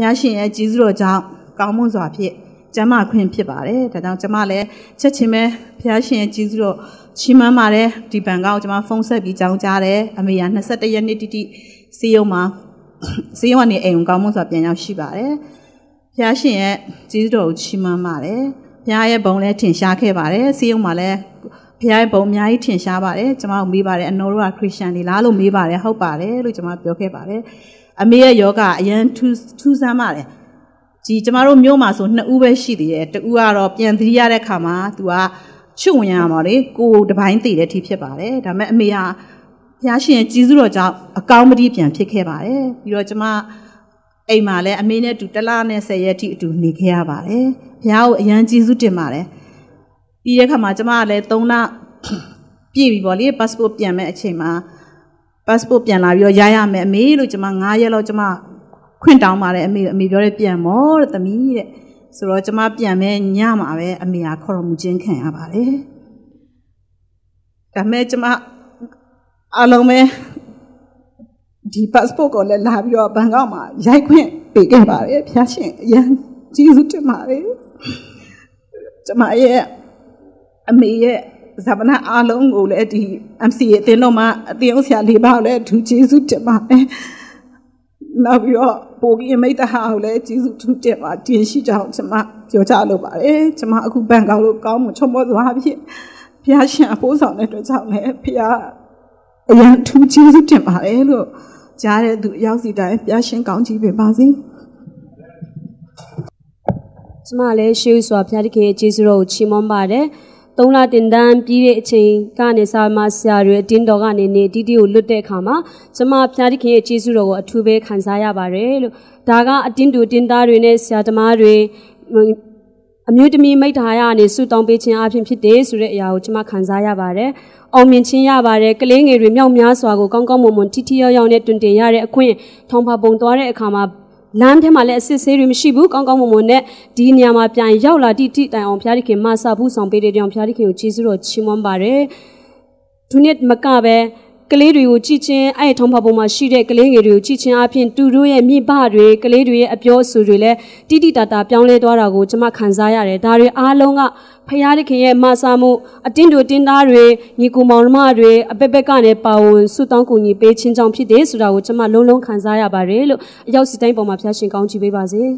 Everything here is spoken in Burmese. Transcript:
ဘုရားရှင်ရဲ့ကြီးစုတော်ကြောင့်ကောင်းမွန်စွာဖြင့်ကျမ်းမာခွင့်ဖြစ်ပါတယ်ဒါကြောင့်ကျမလည်းချက်ချင်းပဲဘုရားရှင်ရဲ့ကြီးစုတော်ချီးမွမ်းပါတယ်ဒီဘန်ကောက်ကျမဖုန်းဆက်ပြီးကြောင်းကြားတယ်အမေက22ရက်နေ့တိတိစီယုံမှာစီယုံကနေအိမ်ကိုကောင်းမွန်စွာပြန်ရောက်ရှိပါတယ်ဘုရားရှင်ရဲ့ကြီးစုတော်ကိုချီးမွမ်းပါတယ်ဘုရားရဲ့ဘုံလည်းထင်ရှားခဲ့ပါတယ်စီယုံမှာလည်းဘုရားရဲ့ဘုံအများကြီးထင်ရှားပါတယ်ကျွန်မတို့မေးပါတယ်အနော်တို့ကခရစ်ယာန်တွေလားလို့မေးပါတယ်ဟုတ်ပါတယ်လို့ကျွန်မပြောခဲ့ပါတယ်အမေရဲ့ယောဂအရန်ထူးထူးဆန်းပါတယ်ဒီကျမတို့မြို့မှာဆိုနှစ်ဦးပဲရှိသေးတယ်တူကတော့ပြန်သတိရတဲ့ခါမှာသူကချွတ်ဝင်ရမှာလေကိုတပိုင်းတည်တဲ့အထိဖြစ်ပါတယ်ဒါပေမဲ့အမေကဘုရားရှင်ရဲ့ကြီးစုတော်ကြောင့်အကောင်းမတိပြန်ဖြစ်ခဲ့ပါတယ်ပြီးတော့ကျမအိမ်မှာလည်းအမေနဲ့တူတလားနဲ့ဆယ်ရက်အထိအတူနေခဲ့ရပါတယ်ဘုရားကိုအရန်ကြီးစုတင်ပါတယ်ပြီးတဲ့ခါမှာကျမကလည်း၃လပြည့်ပြီပေါ့လေ passport ပြန်မဲ့အချိန်မှာ passport ပြန်လာပြီးတော့ရရမယ်အမေလို့ကျမ9ရက်လောက်ကျမခွင့်တောင်းပါတယ်အမေအမေပြောတယ်ပြန်မောတဲ့သမီးတဲ့ဆိုတော့ကျမပြန်မယ်ညမှာပဲအမေကခေါ်တော်မူခြင်းခံရပါတယ်ဒါမဲ့ကျမအလုံးပဲဒီ passport ကိုလည်းလာပြီးတော့ဘန်ကောက်မှာရိုက်ခွင့်ပေးခဲ့ပါတယ်ဖျားရှင်အရန်ကျေးဇူးတင်ပါတယ်ကျမရဲ့အမေရဲ့ဇာပနာအားလုံးကိုလည်းဒီ MCA အတင်းတော်မှာအတင်းအောင်ဆရာလေးပါကိုလည်းဒူကျေးဇူးတင်ပါတယ်။နောက်ပြီးတော့ပိုကြီးအမိတ်တဟာကိုလည်းကျေးဇူးထူးတင်ပါတင်ရှိကြအောင်ကျွန်မပြောချလိုပါတယ်။ကျွန်မအခုဘန်ကောက်လို့ကောင်းမှုချုံမောစွာဖြစ်ဖះရှင်အဖိုးဆောင်တဲ့အတွက်ကြောင့်လည်းဖះအရင်ထူးကျေးဇူးတင်ပါတယ်လို့ကြားတဲ့သူအရောက်စီတိုင်းဖះရှင်ကောင်းချီးပေးပါစေ။ကျမလည်းရှေးဥစွာဖျားတခင်ကျေးဇူးတော်ကိုချီးမွမ်းပါတယ်။သုံးလတင်တန်းပြီးတဲ့အချိန်ကနေစာမဆရာတွေအတင်းတော်ကနေနေတီတီကိုလွတ်တဲ့အခါမှာကျမဖျားတိခင်ရဲ့ကျေးဇူးတော်ကိုအထူးပဲခံစားရပါတယ်လို့ဒါကအတင်းတူတင်းသားတွေနဲ့ဆရာသမားတွေအမျိုးသမီးမိသားရအနေဆူတောင်းပေးခြင်းအပြင်ဖြစ်တယ်ဆိုတဲ့အရာကိုကျွန်မခံစားရပါတယ်။အောင်မြင်ခြင်းရပါတယ်။ကလေးငယ်တွေမြောက်များစွာကိုကောင်းကောင်းမွန်မွန်ထိထိရောက်ရောက်နဲ့တွင်တင်ရတဲ့အခွင့်ထောင်ဖပုံသွားတဲ့အခါမှာလမ်းထဲမှာလည်းအစစ်ဆေးတွေမရှိဘူးကောင်းကောင်းမွန်မွန်နဲ့ဒီနေရာမှာပြန်ရောက်လာတိတိတိုင်အောင်ဘုရားသခင်မဆဘူးဆောင်ပေးတဲ့ကြောင့်ဘုရားသခင်ကိုကျေးဇူးတော်ချီးမွမ်းပါတယ်သူနှစ်မကပဲကလေးတွေကိုကြည့်ချင်းအဲ့ထုံးဖော်ပုံမှာရှိတဲ့ကလေးငယ်တွေကိုကြည့်ချင်းအပြင်သူတို့ရဲ့မိဘတွေကလေးတွေရဲ့အပြောအဆိုတွေလည်းတိတိတတ်တာပြောင်းလဲသွားတာကိုကျွန်မခံစားရတယ်ဒါတွေအားလုံးကဖရာသခင်ရဲ့မဆာမှုအတင်းတို့တင်းသားတွေညီကိုမောင်နှမတွေအပက်ပက်ကနေပါဝင်ဆုတောင်းကူညီပေးခြင်းကြောင့်ဖြစ်တယ်ဆိုတာကိုကျွန်မလုံးလုံးခံစားရပါတယ်လို့အရောက်စီတိုင်းပေါ်မှာဖျားရှင်ကောင်းချီးပေးပါစေ။